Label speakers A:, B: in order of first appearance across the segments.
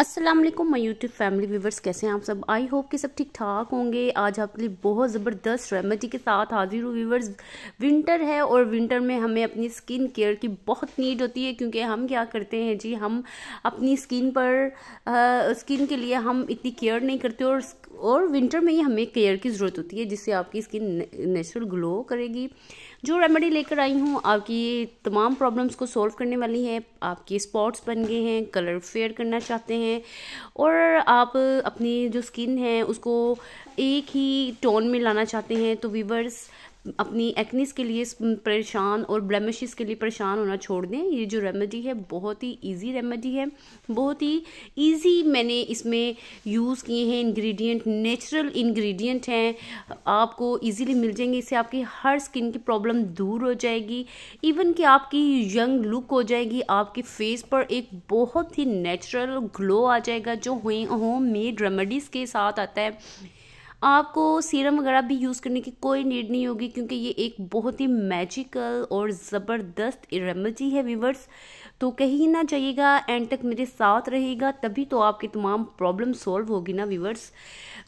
A: अस्सलाम वालेकुम my YouTube family viewers कैसे हैं आप सब आई होप कि सब ठीक ठाक होंगे आज आपके लिए बहुत ज़बरदस्त रेमेडी के साथ हाजिर हूँ व्यूवर्स विंटर है और विंटर में हमें अपनी स्किन केयर की बहुत नीड होती है क्योंकि हम क्या करते हैं जी हम अपनी स्किन पर आ, स्किन के लिए हम इतनी केयर नहीं करते और और विंटर में ही हमें केयर की ज़रूरत होती है जिससे आपकी स्किन नेचुरल ग्लो करेगी जो रेमेडी लेकर आई हूँ आपकी तमाम प्रॉब्लम्स को सॉल्व करने वाली है आपके स्पॉट्स बन गए हैं कलर फेयर करना चाहते हैं और आप अपनी जो स्किन है उसको एक ही टोन में लाना चाहते हैं तो वीवर्स अपनी एक्निस के लिए परेशान और ब्लेमिशेस के लिए परेशान होना छोड़ दें ये जो रेमेडी है बहुत ही इजी रेमेडी है बहुत ही इजी मैंने इसमें यूज़ किए हैं इंग्रेडिएंट नेचुरल इंग्रेडिएंट हैं आपको इजीली मिल जाएंगे इससे आपकी हर स्किन की प्रॉब्लम दूर हो जाएगी इवन कि आपकी यंग लुक हो जाएगी आपके फेस पर एक बहुत ही नेचुरल ग्लो आ जाएगा जो होम मेड रेमेडीज़ के साथ आता है आपको सीरम वगैरह भी यूज़ करने की कोई नीड नहीं होगी क्योंकि ये एक बहुत ही मैजिकल और ज़बरदस्त रेमेडी है वीवर्स तो कहीं ना जाइएगा एंड तक मेरे साथ रहेगा तभी तो आपकी तमाम प्रॉब्लम सॉल्व होगी ना व्यूवर्स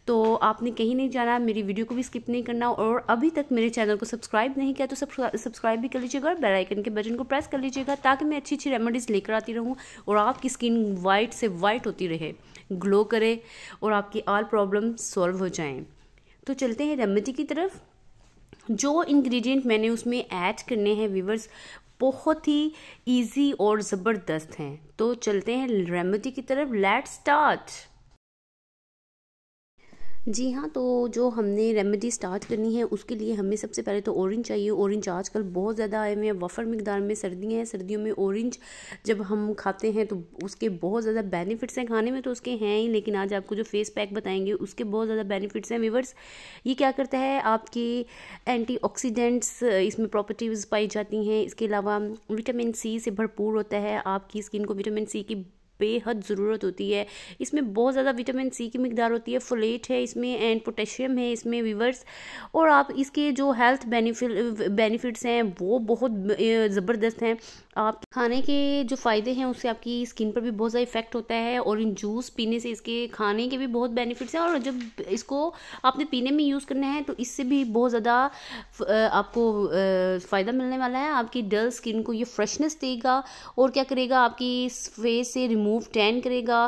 A: तो आपने कहीं नहीं जाना मेरी वीडियो को भी स्किप नहीं करना और अभी तक मेरे चैनल को सब्सक्राइब नहीं किया तो सब्सक्राइब भी कर लीजिएगा और बेलाइकन के बटन को प्रेस कर लीजिएगा ताकि मैं अच्छी अच्छी रेमेडीज़ लेकर आती रहूँ और आपकी स्किन वाइट से वाइट होती रहे ग्लो करे और आपकी ऑल प्रॉब्लम सॉल्व हो जाएँ तो चलते हैं रेमेडी की तरफ जो इंग्रेडिएंट मैंने उसमें ऐड करने हैं वीवर्स बहुत ही ईजी और ज़बरदस्त हैं तो चलते हैं रेमेडी की तरफ लेट स्टार्ट जी हाँ तो जो हमने रेमेडी स्टार्ट करनी है उसके लिए हमें सबसे पहले तो ऑरेंज चाहिए ऑरेंज आजकल बहुत ज़्यादा आए हुए हैं वफ़र मकदार में सर्दियाँ हैं सर्दियों में ऑरेंज जब हम खाते हैं तो उसके बहुत ज़्यादा बेनिफिट्स हैं खाने में तो उसके हैं ही लेकिन आज आपको जो फेस पैक बताएंगे उसके बहुत ज़्यादा बेनिफिट्स हैं विवर्स ये क्या करता है आपके एंटी इसमें प्रॉपर्टीज़ पाई जाती हैं इसके अलावा विटामिन सी से भरपूर होता है आपकी स्किन को विटामिन सी की बेहद ज़रूरत होती है इसमें बहुत ज़्यादा विटामिन सी की मकदार होती है फोलेट है इसमें एंड पोटेशियम है इसमें वीवर्स और आप इसके जो हेल्थ बेनिफि बेनिफिट्स हैं वो बहुत ज़बरदस्त हैं आप खाने के जो फ़ायदे हैं उससे आपकी स्किन पर भी बहुत ज़्यादा इफेक्ट होता है और इन जूस पीने से इसके खाने के भी बहुत बेनिफिट्स हैं और जब इसको आपने पीने में यूज़ करना है तो इससे भी बहुत ज़्यादा आपको फ़ायदा मिलने वाला है आपकी डल स्किन को ये फ्रेशनेस देगा और क्या करेगा आपकी फेस से रिमूव रिमूव टैन करेगा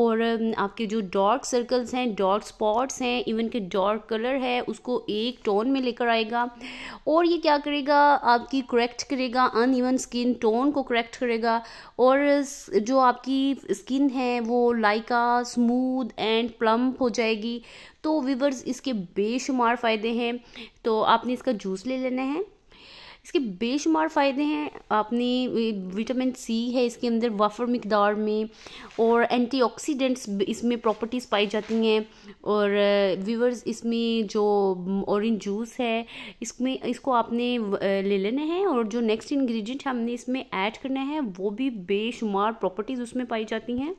A: और um, आपके जो डार्क सर्कल्स हैं डार्क स्पॉट्स हैं इवन के डार्क कलर है उसको एक टोन में लेकर आएगा और ये क्या करेगा आपकी करेक्ट करेगा अन ईवन स्किन टोन को करेक्ट करेगा और जो आपकी स्किन है वो लाइका स्मूद एंड प्लम्प हो जाएगी तो वीवर्स इसके बेशुमार फ़ायदे हैं तो आपने इसका जूस ले लेना है इसके बेशुमार फ़ायदे हैं आपने विटामिन सी है इसके अंदर वाफर मकदार में और एंटीऑक्सीडेंट्स इसमें प्रॉपर्टीज़ पाई जाती हैं और व्यूवर्स uh, इसमें जो ऑरेंज जूस है इसमें इसको आपने uh, ले लेना है और जो नेक्स्ट इंग्रेडिएंट हमने इसमें ऐड करना है वो भी बेशुमार प्रॉपर्टीज़ उसमें पाई जाती हैं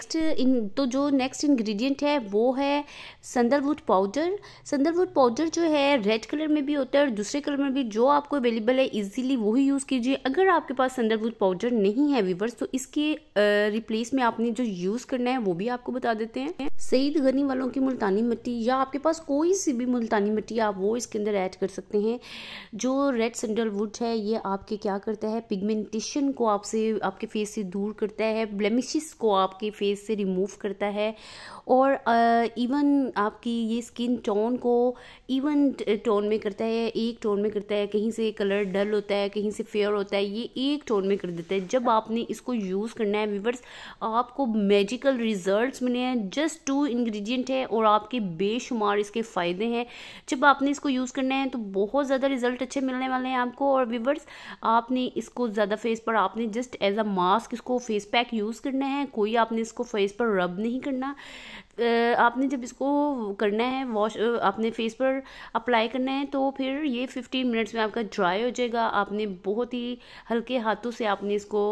A: नेक्स्ट इन तो जो नेक्स्ट इंग्रेडिएंट है वो है संदरवुड पाउडर संदरवुड पाउडर जो है रेड कलर में भी होता है और दूसरे कलर में भी जो आपको अवेलेबल है इजीली वही यूज़ कीजिए अगर आपके पास संदरवुड पाउडर नहीं है वीवर्स तो इसके रिप्लेस में आपने जो यूज़ करना है वो भी आपको बता देते हैं सईद गनी वालों की मुल्तानी मिट्टी या आपके पास कोई सी भी मुल्तानी मिट्टी आप वो इसके अंदर ऐड कर सकते हैं जो रेड सेंडलवुड है ये आपके क्या करता है पिगमेंटेशन को आपसे आपके फेस से दूर करता है ब्लेमिश को आपके फेस से रिमूव करता है और इवन uh, आपकी ये स्किन टोन को इवन टोन में करता है एक टोन में करता है कहीं से कलर डल होता है कहीं से फेयर होता है ये एक टोन में कर देता है जब आपने इसको यूज़ करना है व्यूवर्स आपको मैजिकल रिजल्ट्स मिले हैं जस्ट टू इंग्रेडिएंट है और आपके बेशुमार इसके फ़ायदे हैं जब आपने इसको यूज़ करना है तो बहुत ज़्यादा रिजल्ट अच्छे मिलने वाले हैं आपको और व्यूवर्स आपने इसको ज़्यादा फेस पर आपने जस्ट एज अ मास्क इसको फेस पैक यूज़ करना है कोई आपने इसको फेस पर रब नहीं करना आपने जब इसको करना है वॉश आपने फेस पर अप्लाई करना है तो फिर ये 15 मिनट्स में आपका ड्राई हो जाएगा आपने बहुत ही हल्के हाथों से आपने इसको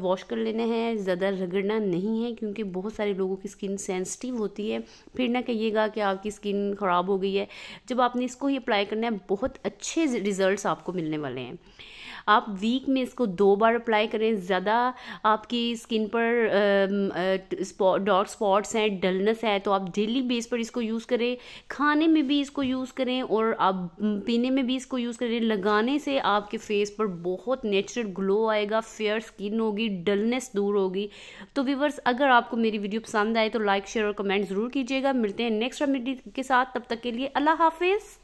A: वॉश कर लेना है ज़्यादा रगड़ना नहीं है क्योंकि बहुत सारे लोगों की स्किन सेंसिटिव होती है फिर ना कहिएगा कि आपकी स्किन ख़राब हो गई है जब आपने इसको ही अप्लाई करना है बहुत अच्छे रिज़ल्ट आपको मिलने वाले हैं आप वीक में इसको दो बार अप्लाई करें ज़्यादा आपकी स्किन पर डॉट स्पॉट्स हैं डलना बिजनेस है तो आप डेली बेस पर इसको यूज़ करें खाने में भी इसको यूज़ करें और आप पीने में भी इसको यूज़ करें लगाने से आपके फेस पर बहुत नेचुरल ग्लो आएगा फेयर स्किन होगी डलनेस दूर होगी तो व्यूवर्स अगर आपको मेरी वीडियो पसंद आए तो लाइक शेयर और कमेंट ज़रूर कीजिएगा मिलते हैं नेक्स्ट रेमेडी के साथ तब तक के लिए अल्लाह हाफिज़